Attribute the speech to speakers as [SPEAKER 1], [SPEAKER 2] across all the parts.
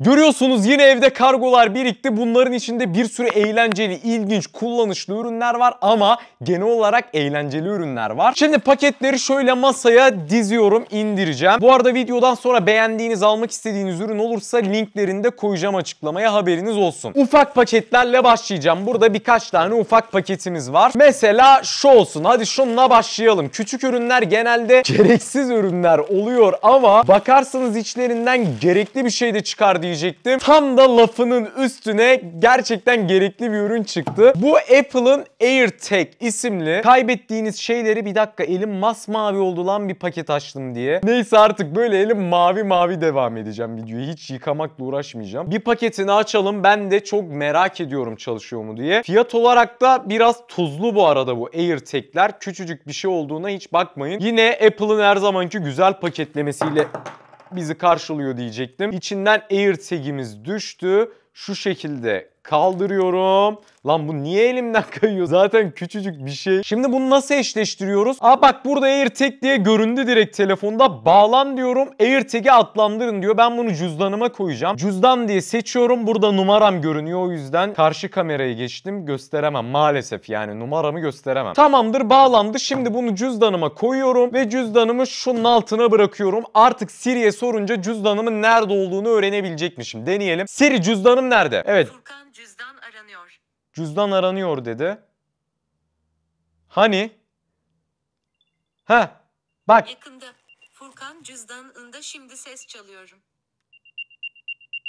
[SPEAKER 1] Görüyorsunuz yine evde kargolar birikti. Bunların içinde bir sürü eğlenceli, ilginç, kullanışlı ürünler var ama genel olarak eğlenceli ürünler var. Şimdi paketleri şöyle masaya diziyorum, indireceğim. Bu arada videodan sonra beğendiğiniz, almak istediğiniz ürün olursa linklerini de koyacağım açıklamaya haberiniz olsun. Ufak paketlerle başlayacağım. Burada birkaç tane ufak paketimiz var. Mesela şu olsun. Hadi şununla başlayalım. Küçük ürünler genelde gereksiz ürünler oluyor ama bakarsanız içlerinden gerekli bir şey de çıkar diyecektim. Tam da lafının üstüne gerçekten gerekli bir ürün çıktı. Bu Apple'ın AirTag isimli kaybettiğiniz şeyleri bir dakika elim masmavi oldu lan bir paket açtım diye. Neyse artık böyle elim mavi mavi devam edeceğim videoyu. Hiç yıkamakla uğraşmayacağım. Bir paketini açalım. Ben de çok merak ediyorum çalışıyor mu diye. Fiyat olarak da biraz tuzlu bu arada bu AirTag'ler. Küçücük bir şey olduğuna hiç bakmayın. Yine Apple'ın her zamanki güzel paketlemesiyle bizi karşılıyor diyecektim. İçinden AirTag'imiz düştü. Şu şekilde Kaldırıyorum. Lan bu niye elimden kayıyor? Zaten küçücük bir şey. Şimdi bunu nasıl eşleştiriyoruz? Aa bak burada AirTag diye göründü direkt telefonda. Bağlan diyorum. AirTag'i atlandırın diyor. Ben bunu cüzdanıma koyacağım. Cüzdan diye seçiyorum. Burada numaram görünüyor. O yüzden karşı kameraya geçtim. Gösteremem maalesef yani numaramı gösteremem. Tamamdır bağlandı. Şimdi bunu cüzdanıma koyuyorum ve cüzdanımı şunun altına bırakıyorum. Artık Siri'ye sorunca cüzdanımın nerede olduğunu öğrenebilecekmişim. Deneyelim. Siri cüzdanım nerede? Evet. Furkan Cüzdan aranıyor dedi. Hani? Ha, bak. Yakında Furkan cüzdanında şimdi ses çalıyorum.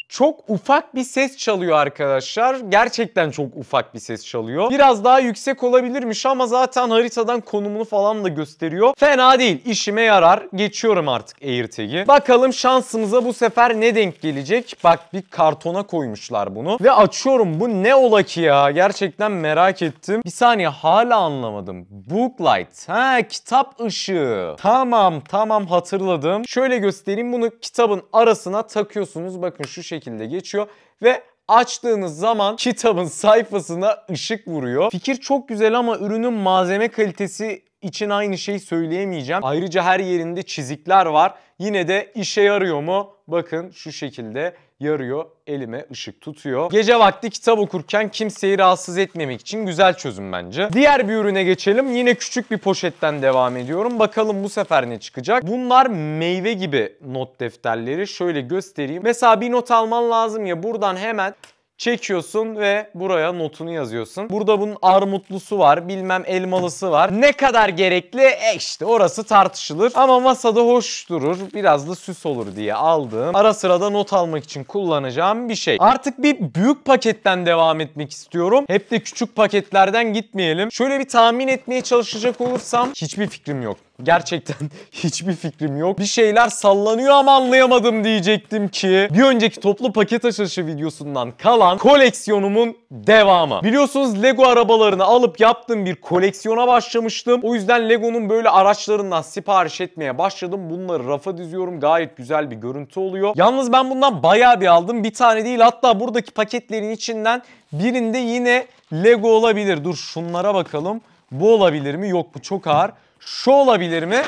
[SPEAKER 1] Çok ufak bir ses çalıyor arkadaşlar. Gerçekten çok ufak bir ses çalıyor. Biraz daha yüksek olabilirmiş ama zaten haritadan konumunu falan da gösteriyor. Fena değil. işime yarar. Geçiyorum artık AirTag'i. Bakalım şansımıza bu sefer ne denk gelecek? Bak bir kartona koymuşlar bunu. Ve açıyorum. Bu ne ola ki ya? Gerçekten merak ettim. Bir saniye hala anlamadım. Booklight. Ha kitap ışığı. Tamam tamam hatırladım. Şöyle göstereyim. Bunu kitabın arasına takıyorsunuz. Bakın şu şekilde şekilde geçiyor ve açtığınız zaman kitabın sayfasına ışık vuruyor. Fikir çok güzel ama ürünün malzeme kalitesi için aynı şeyi söyleyemeyeceğim. Ayrıca her yerinde çizikler var. Yine de işe yarıyor mu? Bakın şu şekilde yarıyor, elime ışık tutuyor. Gece vakti kitap okurken kimseyi rahatsız etmemek için güzel çözüm bence. Diğer bir ürüne geçelim. Yine küçük bir poşetten devam ediyorum. Bakalım bu sefer ne çıkacak? Bunlar meyve gibi not defterleri. Şöyle göstereyim. Mesela bir not alman lazım ya buradan hemen çekiyorsun ve buraya notunu yazıyorsun. Burada bunun armutlusu var, bilmem elmalısı var. Ne kadar gerekli? E işte orası tartışılır. Ama masada hoş durur, biraz da süs olur diye aldım. ara sırada not almak için kullanacağım bir şey. Artık bir büyük paketten devam etmek istiyorum. Hep de küçük paketlerden gitmeyelim. Şöyle bir tahmin etmeye çalışacak olursam hiçbir fikrim yok. Gerçekten hiçbir fikrim yok. Bir şeyler sallanıyor ama anlayamadım diyecektim ki bir önceki toplu paket açılışı videosundan kalan koleksiyonumun devamı. Biliyorsunuz Lego arabalarını alıp yaptığım bir koleksiyona başlamıştım. O yüzden Lego'nun böyle araçlarından sipariş etmeye başladım. Bunları rafa diziyorum. Gayet güzel bir görüntü oluyor. Yalnız ben bundan bayağı bir aldım. Bir tane değil hatta buradaki paketlerin içinden birinde yine Lego olabilir. Dur şunlara bakalım. Bu olabilir mi? Yok bu çok ağır. Şu olabilir mi?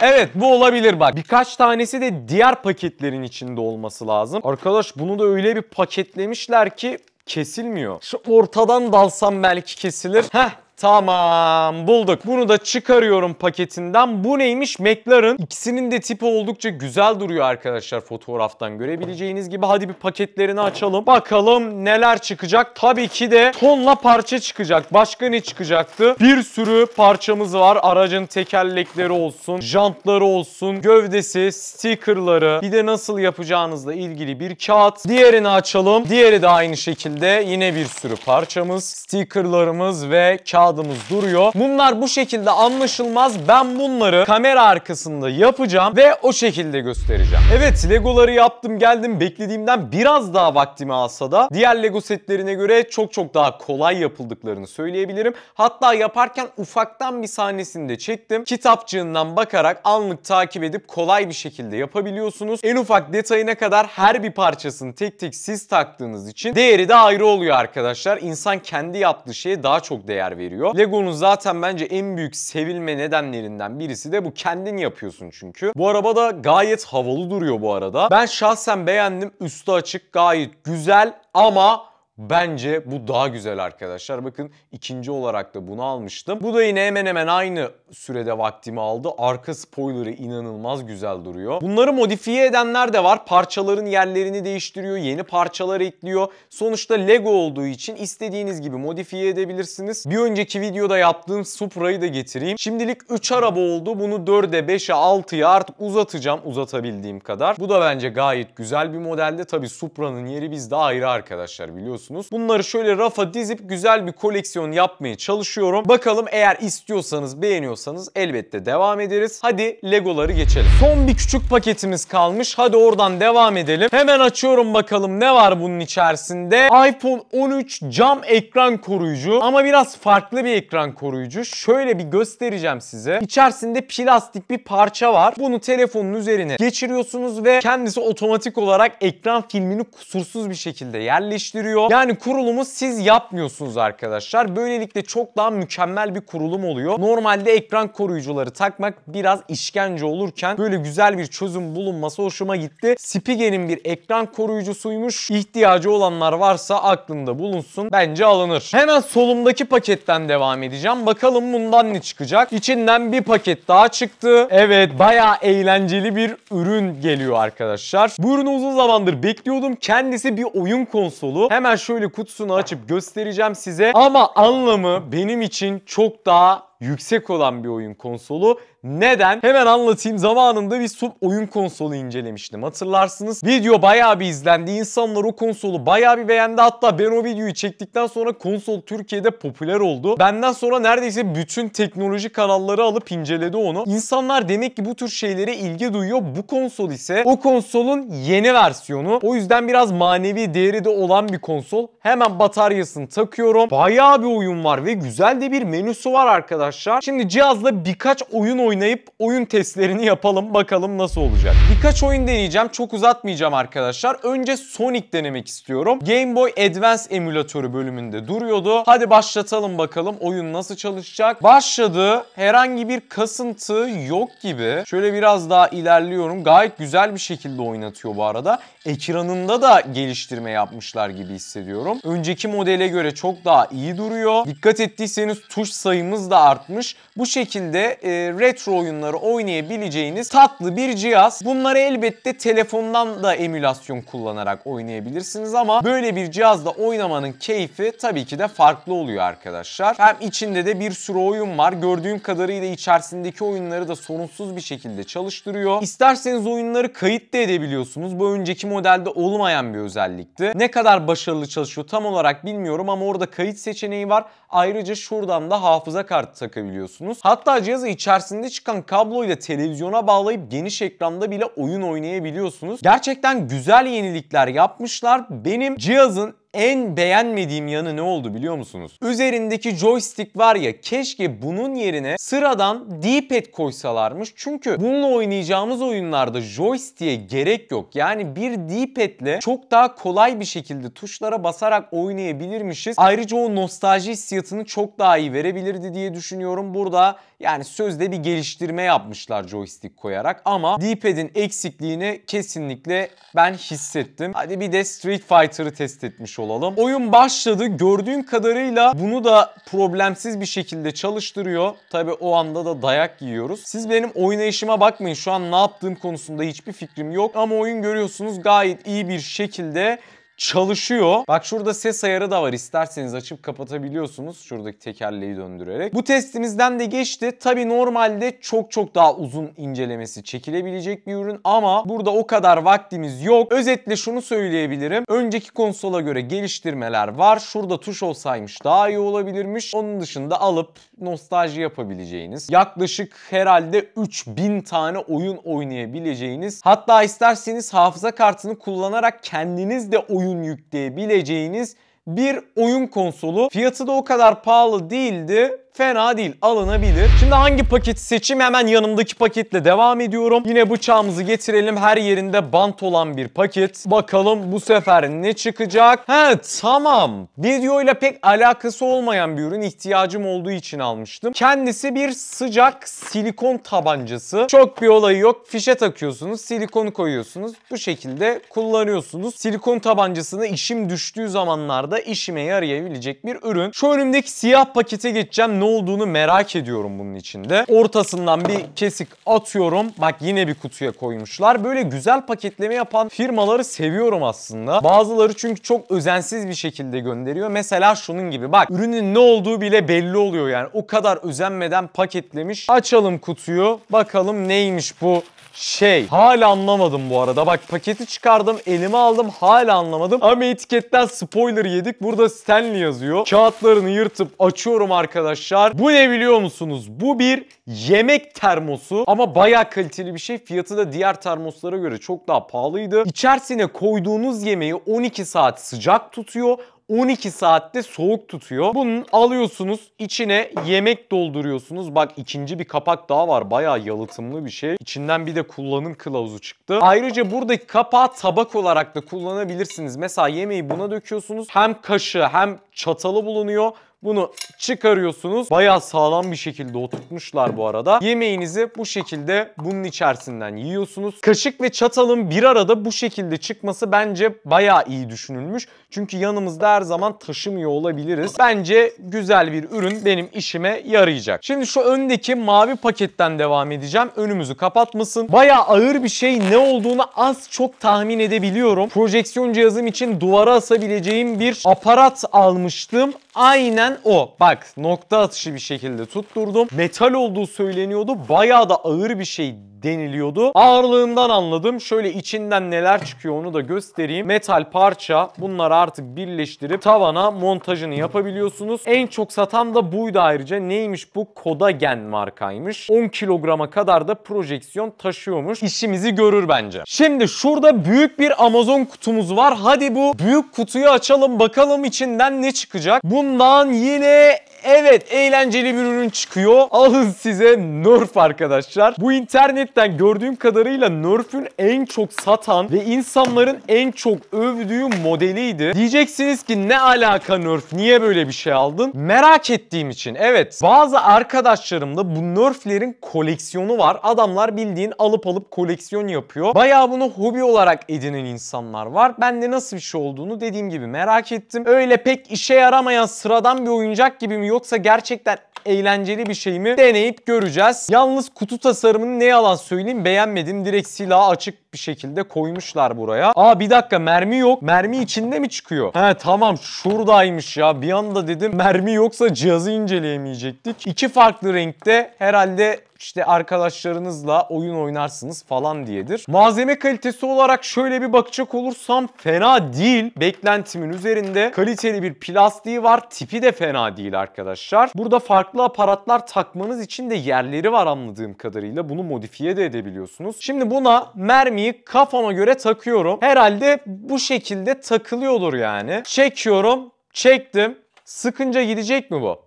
[SPEAKER 1] Evet bu olabilir bak. Birkaç tanesi de diğer paketlerin içinde olması lazım. Arkadaş bunu da öyle bir paketlemişler ki kesilmiyor. Şu ortadan dalsam belki kesilir. Heh Tamam bulduk. Bunu da çıkarıyorum paketinden. Bu neymiş? McLaren. İkisinin de tipi oldukça güzel duruyor arkadaşlar fotoğraftan görebileceğiniz gibi. Hadi bir paketlerini açalım. Bakalım neler çıkacak. Tabii ki de tonla parça çıkacak. Başka ne çıkacaktı? Bir sürü parçamız var. Aracın tekerlekleri olsun, jantları olsun, gövdesi, stickerları. Bir de nasıl yapacağınızla ilgili bir kağıt. Diğerini açalım. Diğeri de aynı şekilde yine bir sürü parçamız, stickerlarımız ve kağıt kağıdımız duruyor. Bunlar bu şekilde anlaşılmaz. Ben bunları kamera arkasında yapacağım ve o şekilde göstereceğim. Evet Legoları yaptım geldim. Beklediğimden biraz daha vaktimi alsa da diğer Lego setlerine göre çok çok daha kolay yapıldıklarını söyleyebilirim. Hatta yaparken ufaktan bir sahnesini de çektim. Kitapçığından bakarak anlık takip edip kolay bir şekilde yapabiliyorsunuz. En ufak detayına kadar her bir parçasını tek tek siz taktığınız için değeri de ayrı oluyor arkadaşlar. İnsan kendi yaptığı şeye daha çok değer veriyor veriyor. Lego'nun zaten bence en büyük sevilme nedenlerinden birisi de bu kendin yapıyorsun çünkü. Bu araba da gayet havalı duruyor bu arada. Ben şahsen beğendim. Üstü açık gayet güzel ama Bence bu daha güzel arkadaşlar. Bakın ikinci olarak da bunu almıştım. Bu da yine hemen hemen aynı sürede vaktimi aldı. Arka spoiler'ı inanılmaz güzel duruyor. Bunları modifiye edenler de var. Parçaların yerlerini değiştiriyor, yeni parçalar ekliyor. Sonuçta Lego olduğu için istediğiniz gibi modifiye edebilirsiniz. Bir önceki videoda yaptığım Supra'yı da getireyim. Şimdilik 3 araba oldu. Bunu 4'e, 5'e, 6'ya artık uzatacağım uzatabildiğim kadar. Bu da bence gayet güzel bir modelde. Tabi Supra'nın yeri bizde ayrı arkadaşlar biliyorsunuz alabiliyorsunuz. Bunları şöyle rafa dizip güzel bir koleksiyon yapmaya çalışıyorum. Bakalım eğer istiyorsanız, beğeniyorsanız elbette devam ederiz. Hadi Legoları geçelim. Son bir küçük paketimiz kalmış. Hadi oradan devam edelim. Hemen açıyorum bakalım ne var bunun içerisinde. iPhone 13 cam ekran koruyucu ama biraz farklı bir ekran koruyucu. Şöyle bir göstereceğim size. İçerisinde plastik bir parça var. Bunu telefonun üzerine geçiriyorsunuz ve kendisi otomatik olarak ekran filmini kusursuz bir şekilde yerleştiriyor. Yani kurulumu siz yapmıyorsunuz arkadaşlar. Böylelikle çok daha mükemmel bir kurulum oluyor. Normalde ekran koruyucuları takmak biraz işkence olurken böyle güzel bir çözüm bulunması hoşuma gitti. Spigen'in bir ekran koruyucusuymuş. İhtiyacı olanlar varsa aklında bulunsun. Bence alınır. Hemen solumdaki paketten devam edeceğim. Bakalım bundan ne çıkacak? İçinden bir paket daha çıktı. Evet baya eğlenceli bir ürün geliyor arkadaşlar. Bu ürünü uzun zamandır bekliyordum. Kendisi bir oyun konsolu. Hemen şöyle kutusunu açıp göstereceğim size. Ama anlamı benim için çok daha yüksek olan bir oyun konsolu. Neden? Hemen anlatayım. Zamanında bir sub oyun konsolu incelemiştim. Hatırlarsınız. Video bayağı bir izlendi. İnsanlar o konsolu bayağı bir beğendi. Hatta ben o videoyu çektikten sonra konsol Türkiye'de popüler oldu. Benden sonra neredeyse bütün teknoloji kanalları alıp inceledi onu. İnsanlar demek ki bu tür şeylere ilgi duyuyor. Bu konsol ise o konsolun yeni versiyonu. O yüzden biraz manevi değeri de olan bir konsol. Hemen bataryasını takıyorum. Bayağı bir oyun var ve güzel de bir menüsü var arkadaşlar arkadaşlar. Şimdi cihazla birkaç oyun oynayıp oyun testlerini yapalım bakalım nasıl olacak. Birkaç oyun deneyeceğim çok uzatmayacağım arkadaşlar. Önce Sonic denemek istiyorum. Game Boy Advance emülatörü bölümünde duruyordu. Hadi başlatalım bakalım oyun nasıl çalışacak. Başladı. Herhangi bir kasıntı yok gibi. Şöyle biraz daha ilerliyorum. Gayet güzel bir şekilde oynatıyor bu arada. Ekranında da geliştirme yapmışlar gibi hissediyorum. Önceki modele göre çok daha iyi duruyor. Dikkat ettiyseniz tuş sayımız da artmış. Bu şekilde e, retro oyunları oynayabileceğiniz tatlı bir cihaz. Bunları elbette telefondan da emülasyon kullanarak oynayabilirsiniz ama böyle bir cihazla oynamanın keyfi tabii ki de farklı oluyor arkadaşlar. Hem içinde de bir sürü oyun var. Gördüğüm kadarıyla içerisindeki oyunları da sorunsuz bir şekilde çalıştırıyor. İsterseniz oyunları kayıt da edebiliyorsunuz. Bu önceki modelde olmayan bir özellikti. Ne kadar başarılı çalışıyor tam olarak bilmiyorum ama orada kayıt seçeneği var. Ayrıca şuradan da hafıza kartı takabiliyorsunuz. Hatta cihazı içerisinde çıkan kablo ile televizyona bağlayıp geniş ekranda bile oyun oynayabiliyorsunuz. Gerçekten güzel yenilikler yapmışlar. Benim cihazın en beğenmediğim yanı ne oldu biliyor musunuz? Üzerindeki joystick var ya keşke bunun yerine sıradan D-pad koysalarmış. Çünkü bununla oynayacağımız oyunlarda joystick'e gerek yok. Yani bir D-pad'le çok daha kolay bir şekilde tuşlara basarak oynayabilirmişiz. Ayrıca o nostalji hissiyatını çok daha iyi verebilirdi diye düşünüyorum. Burada yani sözde bir geliştirme yapmışlar joystick koyarak ama D-pad'in eksikliğini kesinlikle ben hissettim. Hadi bir de Street Fighter'ı test etmiş oldum olalım. Oyun başladı. Gördüğüm kadarıyla bunu da problemsiz bir şekilde çalıştırıyor. Tabi o anda da dayak yiyoruz. Siz benim oynayışıma bakmayın. Şu an ne yaptığım konusunda hiçbir fikrim yok. Ama oyun görüyorsunuz gayet iyi bir şekilde çalışıyor. Bak şurada ses ayarı da var. İsterseniz açıp kapatabiliyorsunuz. Şuradaki tekerleği döndürerek. Bu testimizden de geçti. Tabi normalde çok çok daha uzun incelemesi çekilebilecek bir ürün ama burada o kadar vaktimiz yok. Özetle şunu söyleyebilirim. Önceki konsola göre geliştirmeler var. Şurada tuş olsaymış daha iyi olabilirmiş. Onun dışında alıp nostalji yapabileceğiniz. Yaklaşık herhalde 3000 tane oyun oynayabileceğiniz. Hatta isterseniz hafıza kartını kullanarak kendiniz de oyun oyun yükleyebileceğiniz bir oyun konsolu. Fiyatı da o kadar pahalı değildi fena değil alınabilir. Şimdi hangi paket seçim hemen yanımdaki paketle devam ediyorum. Yine bıçağımızı getirelim her yerinde bant olan bir paket. Bakalım bu sefer ne çıkacak? He tamam videoyla pek alakası olmayan bir ürün ihtiyacım olduğu için almıştım. Kendisi bir sıcak silikon tabancası. Çok bir olayı yok fişe takıyorsunuz silikonu koyuyorsunuz bu şekilde kullanıyorsunuz. Silikon tabancasını işim düştüğü zamanlarda işime yarayabilecek bir ürün. Şu önümdeki siyah pakete geçeceğim ne olduğunu merak ediyorum bunun içinde. Ortasından bir kesik atıyorum. Bak yine bir kutuya koymuşlar. Böyle güzel paketleme yapan firmaları seviyorum aslında. Bazıları çünkü çok özensiz bir şekilde gönderiyor. Mesela şunun gibi bak ürünün ne olduğu bile belli oluyor yani. O kadar özenmeden paketlemiş. Açalım kutuyu bakalım neymiş bu şey. Hala anlamadım bu arada. Bak paketi çıkardım, elime aldım hala anlamadım. Ama etiketten spoiler yedik. Burada Stanley yazıyor. Kağıtlarını yırtıp açıyorum arkadaşlar. Bu ne biliyor musunuz? Bu bir yemek termosu ama baya kaliteli bir şey. Fiyatı da diğer termoslara göre çok daha pahalıydı. İçerisine koyduğunuz yemeği 12 saat sıcak tutuyor. 12 saatte soğuk tutuyor. Bunun alıyorsunuz içine yemek dolduruyorsunuz. Bak ikinci bir kapak daha var. baya yalıtımlı bir şey. İçinden bir de kullanım kılavuzu çıktı. Ayrıca buradaki kapağı tabak olarak da kullanabilirsiniz. Mesela yemeği buna döküyorsunuz. Hem kaşığı hem çatalı bulunuyor. Bunu çıkarıyorsunuz. Bayağı sağlam bir şekilde oturtmuşlar bu arada. Yemeğinizi bu şekilde bunun içerisinden yiyorsunuz. Kaşık ve çatalın bir arada bu şekilde çıkması bence bayağı iyi düşünülmüş. Çünkü yanımızda her zaman taşımıyor olabiliriz. Bence güzel bir ürün benim işime yarayacak. Şimdi şu öndeki mavi paketten devam edeceğim. Önümüzü kapatmasın. Bayağı ağır bir şey ne olduğunu az çok tahmin edebiliyorum. Projeksiyon cihazım için duvara asabileceğim bir aparat almıştım. Aynen ben o bak nokta atışı bir şekilde tutturdum. Metal olduğu söyleniyordu. Bayağı da ağır bir şey deniliyordu. Ağırlığından anladım. Şöyle içinden neler çıkıyor onu da göstereyim. Metal parça bunları artık birleştirip tavana montajını yapabiliyorsunuz. En çok satan da buydu ayrıca. Neymiş bu? Kodagen markaymış. 10 kilograma kadar da projeksiyon taşıyormuş. İşimizi görür bence. Şimdi şurada büyük bir Amazon kutumuz var. Hadi bu büyük kutuyu açalım bakalım içinden ne çıkacak. Bundan yine Evet eğlenceli bir ürün çıkıyor. Alın size Nerf arkadaşlar. Bu internetten gördüğüm kadarıyla Nerf'ün en çok satan ve insanların en çok övdüğü modeliydi. Diyeceksiniz ki ne alaka Nerf? Niye böyle bir şey aldın? Merak ettiğim için. Evet bazı arkadaşlarımda bu Nerf'lerin koleksiyonu var. Adamlar bildiğin alıp alıp koleksiyon yapıyor. Bayağı bunu hobi olarak edinen insanlar var. Ben de nasıl bir şey olduğunu dediğim gibi merak ettim. Öyle pek işe yaramayan sıradan bir oyuncak gibi mi yoksa gerçekten eğlenceli bir şey mi deneyip göreceğiz. Yalnız kutu tasarımını ne yalan söyleyeyim beğenmedim. Direkt silahı açık bir şekilde koymuşlar buraya. Aa bir dakika mermi yok. Mermi içinde mi çıkıyor? He tamam şuradaymış ya. Bir anda dedim mermi yoksa cihazı inceleyemeyecektik. İki farklı renkte herhalde işte arkadaşlarınızla oyun oynarsınız falan diyedir. Malzeme kalitesi olarak şöyle bir bakacak olursam fena değil. Beklentimin üzerinde kaliteli bir plastiği var. Tipi de fena değil arkadaşlar. Burada farklı aparatlar takmanız için de yerleri var anladığım kadarıyla. Bunu modifiye de edebiliyorsunuz. Şimdi buna mermiyi kafama göre takıyorum. Herhalde bu şekilde takılıyordur yani. Çekiyorum. Çektim. Sıkınca gidecek mi bu?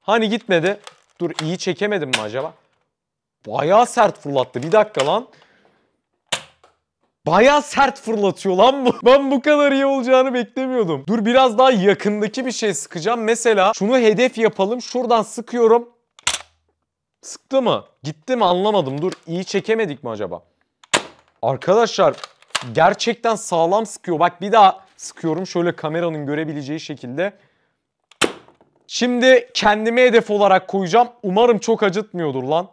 [SPEAKER 1] Hani gitmedi? Dur iyi çekemedim mi acaba? Bayağı sert fırlattı. Bir dakika lan. Baya sert fırlatıyor lan bu. Ben bu kadar iyi olacağını beklemiyordum. Dur biraz daha yakındaki bir şey sıkacağım. Mesela şunu hedef yapalım. Şuradan sıkıyorum. Sıktı mı? Gitti mi anlamadım. Dur iyi çekemedik mi acaba? Arkadaşlar gerçekten sağlam sıkıyor. Bak bir daha sıkıyorum şöyle kameranın görebileceği şekilde. Şimdi kendime hedef olarak koyacağım. Umarım çok acıtmıyordur lan.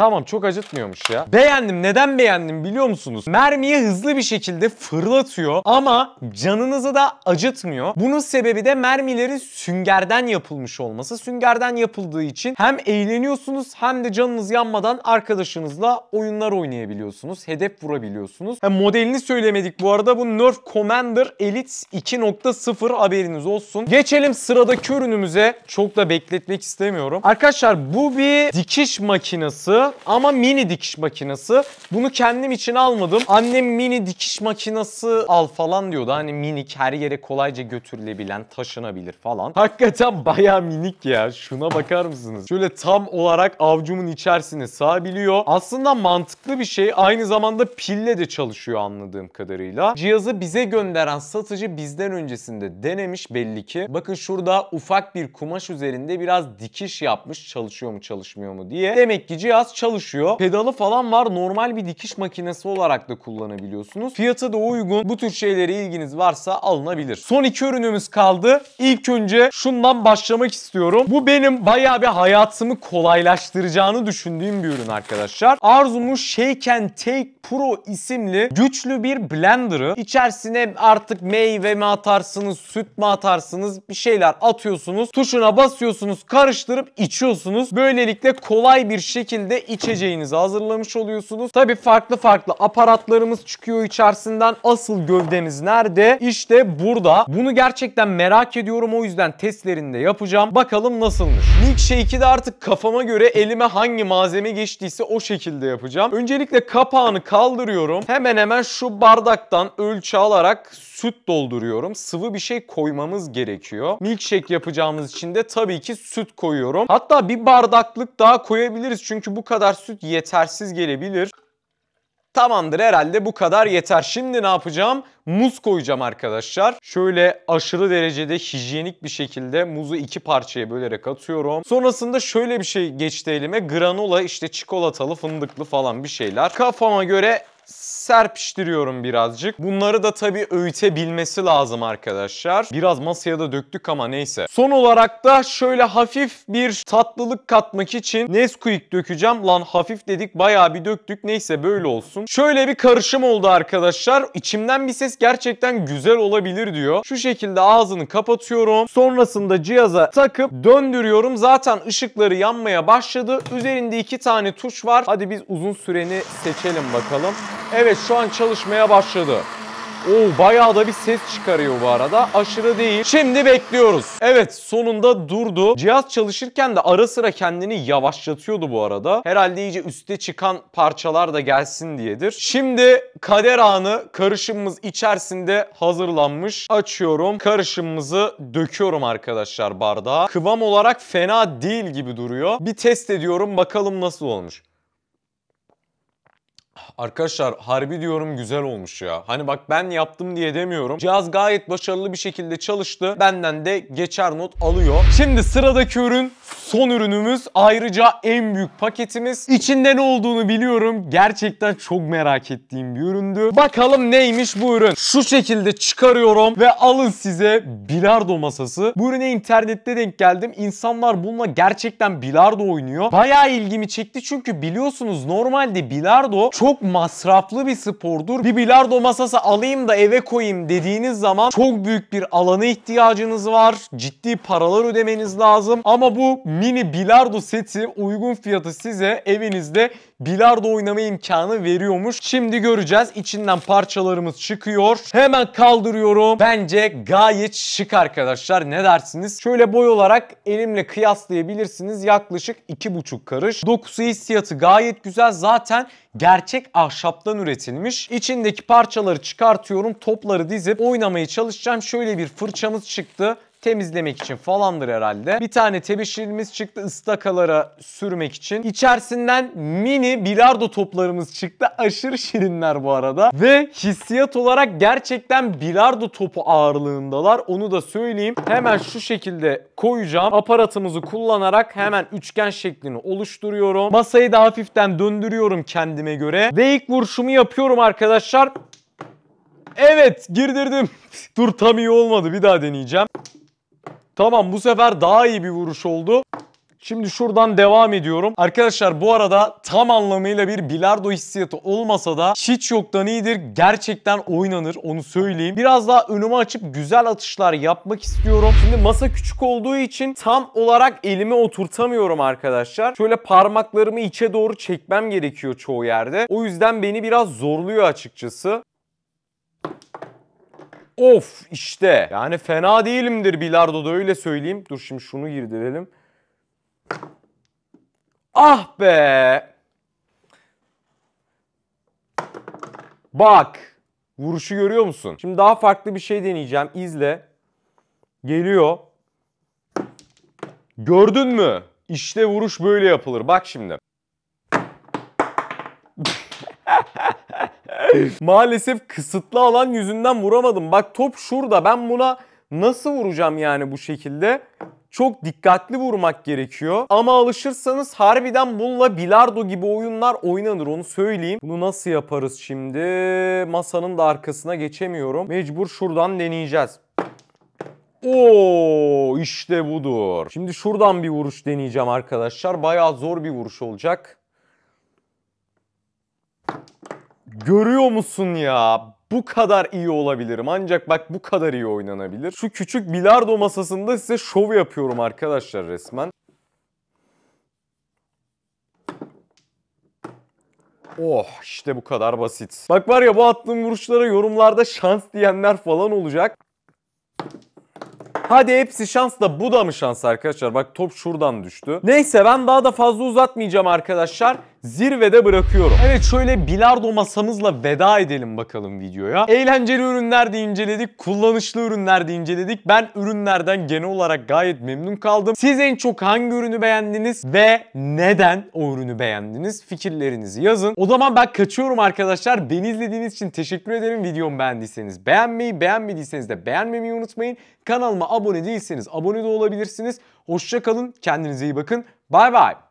[SPEAKER 1] Tamam çok acıtmıyormuş ya. Beğendim. Neden beğendim biliyor musunuz? Mermiyi hızlı bir şekilde fırlatıyor ama canınızı da acıtmıyor. Bunun sebebi de mermilerin süngerden yapılmış olması. Süngerden yapıldığı için hem eğleniyorsunuz hem de canınız yanmadan arkadaşınızla oyunlar oynayabiliyorsunuz. Hedef vurabiliyorsunuz. Hem modelini söylemedik bu arada. Bu Nerf Commander Elite 2.0 haberiniz olsun. Geçelim sıradaki ürünümüze. Çok da bekletmek istemiyorum. Arkadaşlar bu bir dikiş makinesi ama mini dikiş makinesi. Bunu kendim için almadım. Annem mini dikiş makinesi al falan diyordu. Hani minik her yere kolayca götürülebilen, taşınabilir falan. Hakikaten baya minik ya. Şuna bakar mısınız? Şöyle tam olarak avcumun içerisine sığabiliyor. Aslında mantıklı bir şey. Aynı zamanda pille de çalışıyor anladığım kadarıyla. Cihazı bize gönderen satıcı bizden öncesinde denemiş belli ki. Bakın şurada ufak bir kumaş üzerinde biraz dikiş yapmış çalışıyor mu çalışmıyor mu diye. Demek ki cihaz çalışıyor. Pedalı falan var. Normal bir dikiş makinesi olarak da kullanabiliyorsunuz. Fiyatı da uygun. Bu tür şeylere ilginiz varsa alınabilir. Son iki ürünümüz kaldı. İlk önce şundan başlamak istiyorum. Bu benim bayağı bir hayatımı kolaylaştıracağını düşündüğüm bir ürün arkadaşlar. Arzumun Shake and Take Pro isimli güçlü bir blender'ı. İçerisine artık meyve mi atarsınız, süt mü atarsınız bir şeyler atıyorsunuz. Tuşuna basıyorsunuz, karıştırıp içiyorsunuz. Böylelikle kolay bir şekilde içeceğinizi hazırlamış oluyorsunuz. Tabi farklı farklı aparatlarımız çıkıyor içerisinden. Asıl gövdemiz nerede? İşte burada. Bunu gerçekten merak ediyorum o yüzden testlerinde yapacağım. Bakalım nasılmış. Milkshake'i de artık kafama göre elime hangi malzeme geçtiyse o şekilde yapacağım. Öncelikle kapağını kaldırıyorum. Hemen hemen şu bardaktan ölçü alarak süt dolduruyorum. Sıvı bir şey koymamız gerekiyor. Milkshake yapacağımız için de tabii ki süt koyuyorum. Hatta bir bardaklık daha koyabiliriz çünkü bu kadar süt yetersiz gelebilir. Tamamdır herhalde bu kadar yeter. Şimdi ne yapacağım? Muz koyacağım arkadaşlar. Şöyle aşırı derecede hijyenik bir şekilde muzu iki parçaya bölerek atıyorum. Sonrasında şöyle bir şey geçti elime. Granola işte çikolatalı fındıklı falan bir şeyler. Kafama göre serpiştiriyorum birazcık. Bunları da tabii öğütebilmesi lazım arkadaşlar. Biraz masaya da döktük ama neyse. Son olarak da şöyle hafif bir tatlılık katmak için Nesquik dökeceğim. Lan hafif dedik bayağı bir döktük. Neyse böyle olsun. Şöyle bir karışım oldu arkadaşlar. İçimden bir ses gerçekten güzel olabilir diyor. Şu şekilde ağzını kapatıyorum. Sonrasında cihaza takıp döndürüyorum. Zaten ışıkları yanmaya başladı. Üzerinde iki tane tuş var. Hadi biz uzun süreni seçelim bakalım. Evet şu an çalışmaya başladı. Oo bayağı da bir ses çıkarıyor bu arada. Aşırı değil. Şimdi bekliyoruz. Evet sonunda durdu. Cihaz çalışırken de ara sıra kendini yavaşlatıyordu bu arada. Herhalde iyice üste çıkan parçalar da gelsin diyedir. Şimdi kader anı karışımımız içerisinde hazırlanmış. Açıyorum. Karışımımızı döküyorum arkadaşlar bardağa. Kıvam olarak fena değil gibi duruyor. Bir test ediyorum bakalım nasıl olmuş. Arkadaşlar harbi diyorum güzel olmuş ya. Hani bak ben yaptım diye demiyorum. Cihaz gayet başarılı bir şekilde çalıştı. Benden de geçer not alıyor. Şimdi sıradaki ürün son ürünümüz. Ayrıca en büyük paketimiz. İçinde ne olduğunu biliyorum. Gerçekten çok merak ettiğim bir üründü. Bakalım neymiş bu ürün. Şu şekilde çıkarıyorum ve alın size bilardo masası. Bu ürüne internette denk geldim. İnsanlar bununla gerçekten bilardo oynuyor. Bayağı ilgimi çekti çünkü biliyorsunuz normalde bilardo çok masraflı bir spordur. Bir bilardo masası alayım da eve koyayım dediğiniz zaman çok büyük bir alana ihtiyacınız var. Ciddi paralar ödemeniz lazım. Ama bu mini bilardo seti uygun fiyatı size evinizde bilardo oynama imkanı veriyormuş. Şimdi göreceğiz. İçinden parçalarımız çıkıyor. Hemen kaldırıyorum. Bence gayet şık arkadaşlar. Ne dersiniz? Şöyle boy olarak elimle kıyaslayabilirsiniz. Yaklaşık 2,5 karış. Dokusu hissiyatı gayet güzel. Zaten gerçek ahşaptan üretilmiş. İçindeki parçaları çıkartıyorum, topları dizip oynamaya çalışacağım. Şöyle bir fırçamız çıktı temizlemek için falandır herhalde. Bir tane tebeşirimiz çıktı ıstakalara sürmek için. İçerisinden mini bilardo toplarımız çıktı. Aşırı şirinler bu arada. Ve hissiyat olarak gerçekten bilardo topu ağırlığındalar. Onu da söyleyeyim. Hemen şu şekilde koyacağım. Aparatımızı kullanarak hemen üçgen şeklini oluşturuyorum. Masayı da hafiften döndürüyorum kendime göre. Ve ilk vuruşumu yapıyorum arkadaşlar. Evet girdirdim. Dur tam iyi olmadı bir daha deneyeceğim. Tamam bu sefer daha iyi bir vuruş oldu. Şimdi şuradan devam ediyorum. Arkadaşlar bu arada tam anlamıyla bir bilardo hissiyatı olmasa da hiç yoktan iyidir. Gerçekten oynanır onu söyleyeyim. Biraz daha önümü açıp güzel atışlar yapmak istiyorum. Şimdi masa küçük olduğu için tam olarak elimi oturtamıyorum arkadaşlar. Şöyle parmaklarımı içe doğru çekmem gerekiyor çoğu yerde. O yüzden beni biraz zorluyor açıkçası. Of işte. Yani fena değilimdir bilardo da öyle söyleyeyim. Dur şimdi şunu girdirelim. Ah be. Bak. Vuruşu görüyor musun? Şimdi daha farklı bir şey deneyeceğim. İzle. Geliyor. Gördün mü? İşte vuruş böyle yapılır. Bak şimdi. Maalesef kısıtlı alan yüzünden vuramadım. Bak top şurada. Ben buna nasıl vuracağım yani bu şekilde? Çok dikkatli vurmak gerekiyor. Ama alışırsanız harbiden bununla bilardo gibi oyunlar oynanır onu söyleyeyim. Bunu nasıl yaparız şimdi? Masanın da arkasına geçemiyorum. Mecbur şuradan deneyeceğiz. Oo işte budur. Şimdi şuradan bir vuruş deneyeceğim arkadaşlar. Bayağı zor bir vuruş olacak. Görüyor musun ya? Bu kadar iyi olabilirim ancak bak bu kadar iyi oynanabilir. Şu küçük bilardo masasında size şov yapıyorum arkadaşlar resmen. Oh işte bu kadar basit. Bak var ya bu attığım vuruşlara yorumlarda şans diyenler falan olacak. Hadi hepsi şans da bu da mı şans arkadaşlar? Bak top şuradan düştü. Neyse ben daha da fazla uzatmayacağım arkadaşlar zirvede bırakıyorum. Evet şöyle bilardo masamızla veda edelim bakalım videoya. Eğlenceli ürünler de inceledik, kullanışlı ürünler de inceledik. Ben ürünlerden genel olarak gayet memnun kaldım. Siz en çok hangi ürünü beğendiniz ve neden o ürünü beğendiniz? Fikirlerinizi yazın. O zaman ben kaçıyorum arkadaşlar. Beni izlediğiniz için teşekkür ederim. Videomu beğendiyseniz beğenmeyi, beğenmediyseniz de beğenmemeyi unutmayın. Kanalıma abone değilseniz abone de olabilirsiniz. Hoşçakalın, kendinize iyi bakın. Bay bay.